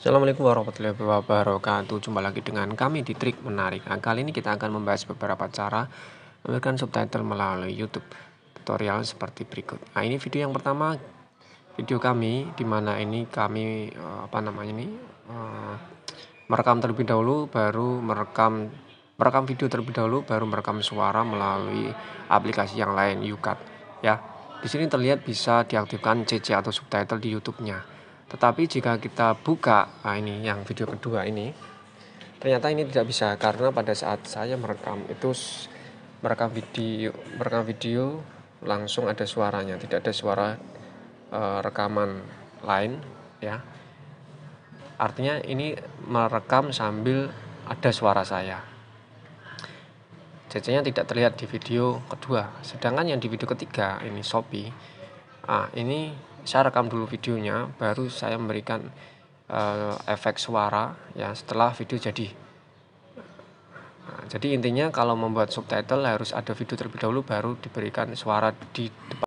Assalamualaikum warahmatullahi wabarakatuh Jumpa lagi dengan kami di Trik Menarik nah, Kali ini kita akan membahas beberapa cara Memberikan subtitle melalui Youtube Tutorial seperti berikut Nah ini video yang pertama Video kami dimana ini kami eh, Apa namanya ini eh, Merekam terlebih dahulu Baru merekam Merekam video terlebih dahulu Baru merekam suara melalui aplikasi yang lain Yukat Ya di sini terlihat bisa diaktifkan CC atau subtitle di YouTube-nya. Tetapi jika kita buka, nah ini yang video kedua ini, ternyata ini tidak bisa karena pada saat saya merekam itu merekam video merekam video langsung ada suaranya, tidak ada suara e, rekaman lain ya. Artinya ini merekam sambil ada suara saya. Cecenya tidak terlihat di video kedua, sedangkan yang di video ketiga ini Shopee ah ini saya rekam dulu videonya baru saya memberikan uh, efek suara ya setelah video jadi nah, jadi intinya kalau membuat subtitle harus ada video terlebih dahulu baru diberikan suara di depan